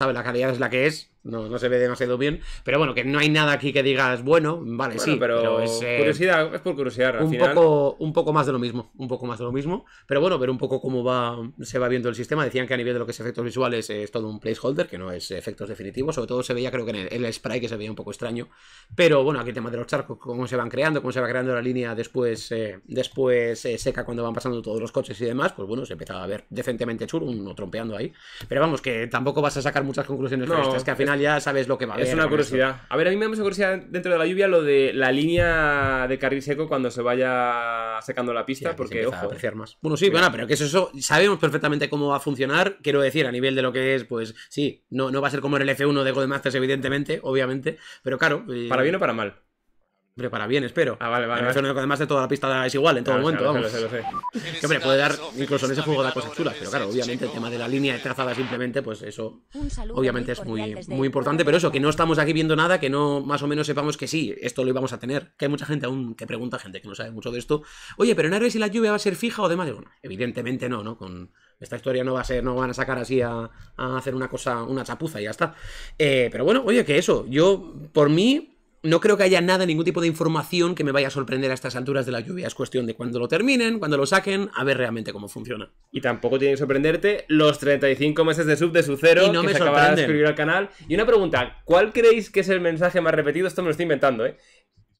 ...sabe La calidad es la que es. No, no se ve demasiado bien. Pero bueno, que no hay nada aquí que digas, bueno, vale, sí. Pero, es, eh, curiosidad, es por curiosidad. un, Poco, un poco más de lo mismo. Un poco más de lo mismo. Pero bueno, ver un poco cómo va, se va viendo el sistema. Decían que a nivel de lo que es efectos visuales es todo un placeholder, que no es efectos definitivos. Sobre todo se veía, creo que en el, spray, que se veía un poco extraño. Pero bueno, aquí el tema de los charcos, cómo se van creando, cómo se va creando la línea después, eh, después eh, seca cuando van pasando todos los coches y demás. Pues bueno, se empezaba a ver decentemente churro, uno trompeando ahí. Pero vamos, que tampoco vas a sacar muchas conclusiones no, que al final ya sabes lo que va a haber. Es una curiosidad. A ver, a mí me da mucha curiosidad dentro de la lluvia lo de la línea de carril seco cuando se vaya secando la pista, porque ojo. A apreciar más. Bueno, sí, bueno, pero que es eso, sabemos perfectamente cómo va a funcionar. Quiero decir, a nivel de lo que es, pues sí, no, no va a ser como en el F1 de Godemasters, evidentemente, obviamente, pero claro. Eh, para bien o para mal. Prepara bien, espero. Ah, vale, vale. Eh, además de toda la pista es igual en todo momento, vamos. Lo sé, lo Hombre, puede dar incluso en ese juego da cosas chulas, pero claro, obviamente el tema de la línea trazada simplemente, pues eso obviamente es muy, muy importante, pero eso, que no estamos aquí viendo nada, que no más o menos sepamos que sí, esto lo íbamos a tener. Que hay mucha gente aún que pregunta, gente que no sabe mucho de esto, oye, pero en Ares si la lluvia va a ser fija o demás. evidentemente no, ¿no? Con, esta historia no va a ser, no van a sacar así a, hacer una cosa, una chapuza y ya está. Eh, pero bueno, oye, que eso, yo, por mí, no creo que haya nada, ningún tipo de información que me vaya a sorprender a estas alturas de la lluvia. Es cuestión de cuando lo terminen, cuando lo saquen, a ver realmente cómo funciona. Y tampoco tiene que sorprenderte los 35 meses de sub de su cero y no me se acaba de suscribir al canal. Y una pregunta, ¿cuál creéis que es el mensaje más repetido? Esto me lo estoy inventando, ¿eh?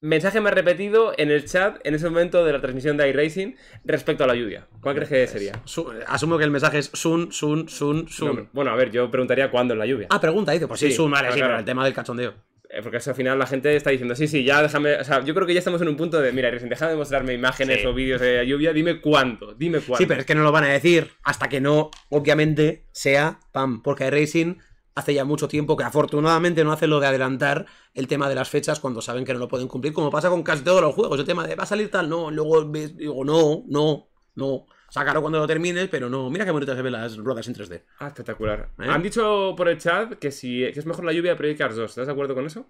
Mensaje más repetido en el chat en ese momento de la transmisión de iRacing respecto a la lluvia. ¿Cuál crees que sería? Asumo que el mensaje es sun, sun, sun, sun. bueno, a ver, yo preguntaría cuándo es la lluvia. Ah, pregunta, dice. Pues sí, sí, el tema del cachondeo. Eh, porque al final la gente está diciendo, sí, sí, ya déjame. O sea, yo creo que ya estamos en un punto de, mira, déjame mostrarme imágenes o vídeos de lluvia, dime cuánto, dime cuánto. Sí, pero es que no lo van a decir hasta que no, obviamente, sea PAM. Porque racing hace ya mucho tiempo que afortunadamente no hace lo de adelantar el tema de las fechas cuando saben que no lo pueden cumplir, como pasa con casi todos los juegos. El tema de, va a salir tal, no, luego digo, no, no, no. Sácalo cuando lo termines, pero no. Mira qué bonitas se ven las ruedas en 3D. Ah, espectacular. ¿Eh? Han dicho por el chat que, si, es mejor la lluvia de Project Cars 2. ¿Estás de acuerdo con eso?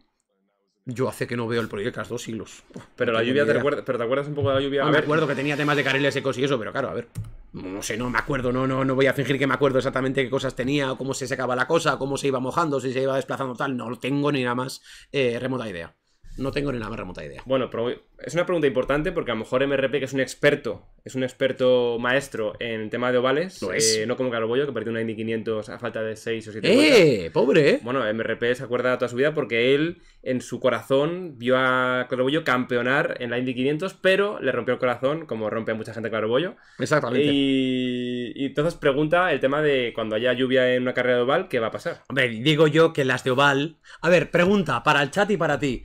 Yo hace que no veo el Project Cars 2 los... Pero la lluvia te pero te acuerdas un poco de la lluvia. me acuerdo que tenía temas de careles secos y eso, pero claro, a ver. No sé, no me acuerdo, no, no, voy a fingir que me acuerdo exactamente qué cosas tenía, cómo se secaba la cosa, cómo se iba mojando, si se iba desplazando tal. No lo tengo ni nada más eh, remota idea. No tengo ni la más remota idea. Bueno, pero es una pregunta importante porque a lo mejor MRP, que es un experto, es un experto maestro en tema de ovales, eh, no como Carbollo, que perdió una Indy 500 a falta de 6 o 7 ¡Eh! ¡Pobre! Bueno, MRP se acuerda toda su vida porque él, en su corazón, vio a Carbollo campeonar en la Indy 500, pero le rompió el corazón, como rompe a mucha gente Carbollo. Exactamente. Y, y entonces pregunta el tema de cuando haya lluvia en una carrera de oval, ¿qué va a pasar? Hombre, digo yo que las de oval. A ver, pregunta para el chat y para ti.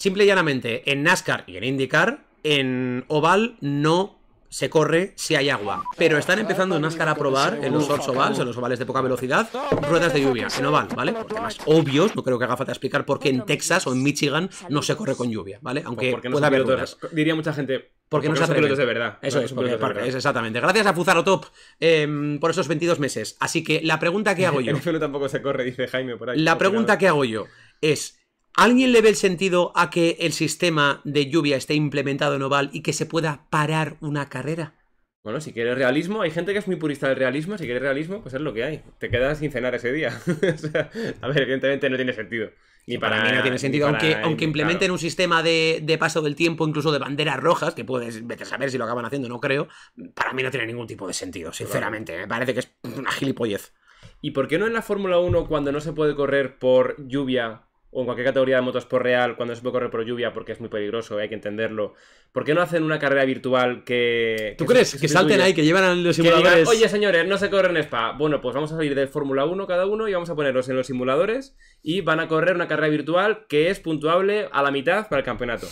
Simple y llanamente, en NASCAR y en IndyCar, en Oval no se corre si hay agua. Pero están empezando en NASCAR a probar en los shorts ovals, en los ovales de poca velocidad, ruedas de lluvia, en oval, ¿vale? Por temas obvios, no creo que haga falta explicar por qué en Texas o en Michigan no se corre con lluvia, ¿vale? Pues Aunque haber dudas. Diría mucha gente... Porque, no, se atreven. de verdad. Eso es, porque, de es, exactamente. Gracias a Fuzaro Top em, por esos 22 meses. Así que la pregunta que hago yo... El pelo tampoco se corre, dice Jaime por ahí. La pregunta que hago yo es... ¿Alguien le ve el sentido a que el sistema de lluvia esté implementado en oval y que se pueda parar una carrera? Bueno, si quieres realismo, hay gente que es muy purista del realismo, si quieres realismo, pues es lo que hay. Te quedas sin cenar ese día. a ver, evidentemente no tiene sentido. Ni para, mí no tiene sentido, aunque, implementen un sistema de, paso del tiempo, incluso de banderas rojas, que puedes saber si lo acaban haciendo, no creo, para mí no tiene ningún tipo de sentido, sinceramente. Me parece que es una gilipollez. ¿Y por qué no en la Fórmula 1, cuando no se puede correr por lluvia, o en cualquier categoría de motos por real, cuando se puede correr por lluvia porque es muy peligroso, eh, hay que entenderlo. ¿Por qué no hacen una carrera virtual que. ¿Tú crees? que, salten ahí, que llevan los simuladores. Oye, señores, no se corren Spa. Bueno, pues vamos a salir de Fórmula 1 cada uno y vamos a ponerlos en los simuladores y van a correr una carrera virtual que es puntuable a la mitad para el campeonato.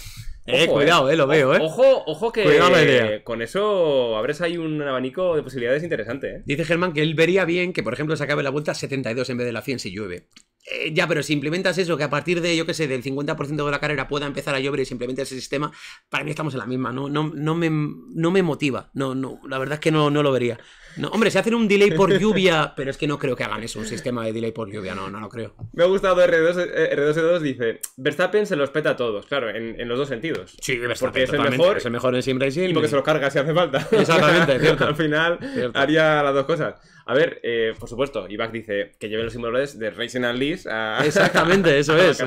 eh, cuidado, eh, eh lo veo, eh. Ojo, ojo que con eso abres ahí un abanico de posibilidades interesante, eh. Dice Germán que él vería bien que, por ejemplo, se acabe la vuelta 72 en vez de la 100 si llueve. Eh, ya, pero si implementas eso, que a partir de, yo qué sé, del 50% de la carrera pueda empezar a llover y simplemente ese sistema, para mí estamos en la misma. No, no, no, me, no me motiva. No, no, la verdad es que no, no lo vería. No, hombre, si hacen un delay por lluvia, pero es que no creo que hagan eso, un sistema de delay por lluvia, no, no lo creo. Me ha gustado R2, eh, R2 e dice, Verstappen se los peta a todos, claro, en, en los dos sentidos. Sí, Verstappen porque es el mejor, es el mejor en sim Y porque se los carga si hace falta. Exactamente, cierto. Al final haría las dos cosas. A ver, eh, por supuesto, Ibac dice que lleve los simuladores de Racing and Lease Exactamente, eso es.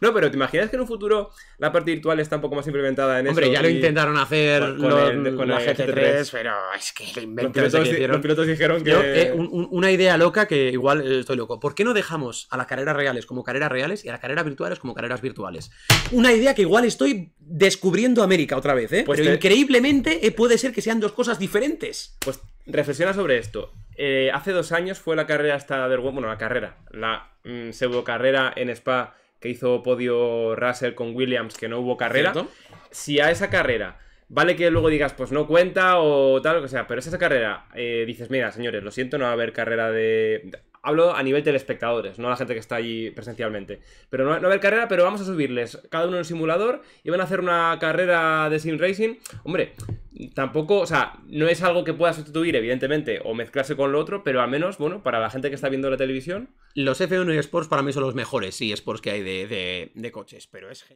No, pero ¿te imaginas que en un futuro la parte virtual está un poco más implementada en Hombre, ya lo intentaron hacer con, la GT3, pero es que lo inventaron. los, pilotos, dijeron que... Eh, una idea loca que igual eh, estoy loco. ¿Por qué no dejamos a las carreras reales como carreras reales y a las carreras virtuales como carreras virtuales? Una idea que igual estoy descubriendo América otra vez, ¿eh? Pues pero increíblemente puede ser que sean dos cosas diferentes. Pues reflexiona sobre esto. Eh, hace dos años fue la carrera hasta del bueno, la carrera, la mm, pseudo carrera en Spa que hizo podio Russell con Williams, que no hubo carrera. Si a esa carrera, vale que luego digas, pues no cuenta o tal, lo que sea, pero es esa carrera, eh, dices, mira, señores, lo siento, no va a haber carrera de hablo a nivel telespectadores, no a la gente que está allí presencialmente. Pero no, no va a haber carrera, pero vamos a subirles cada uno en un simulador y van a hacer una carrera de sim racing. Hombre, tampoco, o sea, no es algo que pueda sustituir, evidentemente, o mezclarse con lo otro, pero al menos, bueno, para la gente que está viendo la televisión. Los F1 y Sports para mí son los mejores, sí, Sports que hay de, coches, pero es